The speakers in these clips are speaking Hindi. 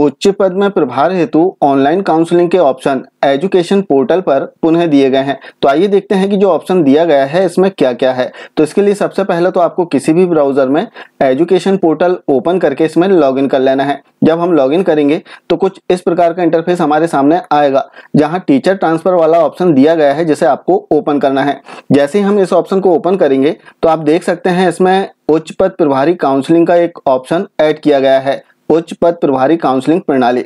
उच्च पद में प्रभार हेतु ऑनलाइन काउंसलिंग के ऑप्शन एजुकेशन पोर्टल पर पुनः दिए गए हैं तो आइए देखते हैं कि जो ऑप्शन दिया गया है इसमें क्या क्या है तो इसके लिए सबसे पहले तो आपको किसी भी ब्राउजर में एजुकेशन पोर्टल ओपन करके इसमें लॉगिन कर लेना है जब हम लॉगिन करेंगे तो कुछ इस प्रकार का इंटरफेस हमारे सामने आएगा जहाँ टीचर ट्रांसफर वाला ऑप्शन दिया गया है जिसे आपको ओपन करना है जैसे ही हम इस ऑप्शन को ओपन करेंगे तो आप देख सकते हैं इसमें उच्च पद प्रभारी काउंसलिंग का एक ऑप्शन ऐड किया गया है उच्च पद प्रभारी काउंसलिंग प्रणाली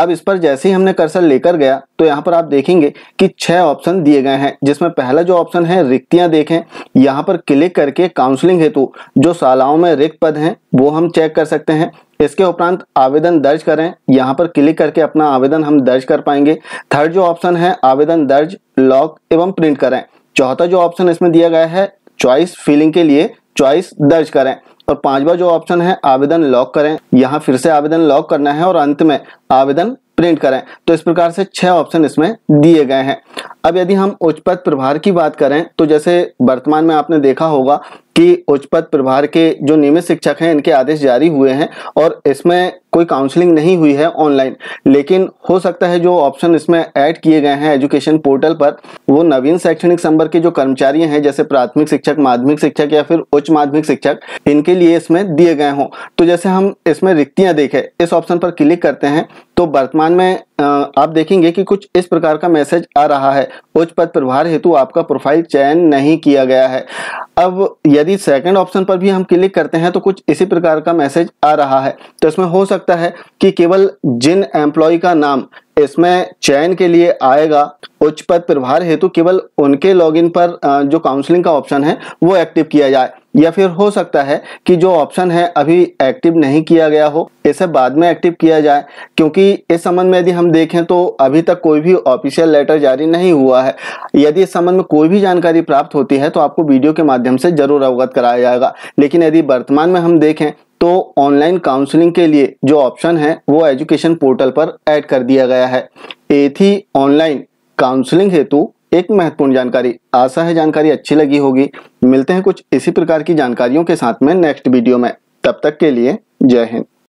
अब इस पर जैसे ही हमने कर्सर लेकर गया तो यहाँ पर आप देखेंगे कि छह ऑप्शन दिए गए हैं जिसमें पहला जो ऑप्शन है रिक्तियां देखें यहाँ पर क्लिक करके काउंसलिंग हेतु जो शालाओं में रिक्त पद हैं वो हम चेक कर सकते हैं इसके उपरांत आवेदन दर्ज करें यहाँ पर क्लिक करके अपना आवेदन हम दर्ज कर पाएंगे थर्ड जो ऑप्शन है आवेदन दर्ज लॉक एवं प्रिंट करें चौथा जो ऑप्शन इसमें दिया गया है चॉइस फिलिंग के लिए चॉइस दर्ज करें और पांचवा जो ऑप्शन है आवेदन लॉक करें यहाँ फिर से आवेदन लॉक करना है और अंत में आवेदन प्रिंट करें तो इस प्रकार से छह ऑप्शन इसमें दिए गए हैं अब यदि हम उच्च पद प्रभार की बात करें तो जैसे वर्तमान में आपने देखा होगा कि उच्च पद प्रभार के जो नियमित शिक्षक हैं इनके आदेश जारी हुए हैं और इसमें कोई काउंसलिंग नहीं हुई है ऑनलाइन लेकिन हो सकता है जो ऑप्शन इसमें ऐड किए गए हैं एजुकेशन पोर्टल पर वो नवीन शैक्षणिक संबर के जो कर्मचारी हैं जैसे प्राथमिक शिक्षक माध्यमिक शिक्षक या फिर उच्च माध्यमिक शिक्षक इनके लिए इसमें दिए गए हों तो जैसे हम इसमें रिक्तियाँ देखें इस ऑप्शन पर क्लिक करते हैं तो वर्तमान में आप देखेंगे कि कुछ इस प्रकार का मैसेज आ रहा है उच्च पद प्रभार हेतु आपका प्रोफाइल चयन नहीं किया गया है अब यदि सेकंड ऑप्शन पर भी हम क्लिक करते हैं तो कुछ इसी प्रकार का मैसेज आ रहा है तो इसमें हो सकता है कि केवल जिन एम्प्लॉय का नाम इसमें चयन के लिए आएगा उच्च पद प्रभार हेतु केवल उनके लॉगिन पर जो काउंसलिंग का ऑप्शन है वो एक्टिव किया जाए या फिर हो सकता है कि जो ऑप्शन है अभी एक्टिव नहीं किया गया हो इसे बाद में एक्टिव किया जाए क्योंकि इस संबंध में यदि हम देखें तो अभी तक कोई भी ऑफिशियल लेटर जारी नहीं हुआ है यदि इस संबंध में कोई भी जानकारी प्राप्त होती है तो आपको वीडियो के माध्यम से जरूर अवगत कराया जाएगा लेकिन यदि वर्तमान में हम देखें तो ऑनलाइन काउंसलिंग के लिए जो ऑप्शन है वो एजुकेशन पोर्टल पर ऐड कर दिया गया है एथी ऑनलाइन काउंसलिंग हेतु एक महत्वपूर्ण जानकारी आशा है जानकारी अच्छी लगी होगी मिलते हैं कुछ इसी प्रकार की जानकारियों के साथ में नेक्स्ट वीडियो में तब तक के लिए जय हिंद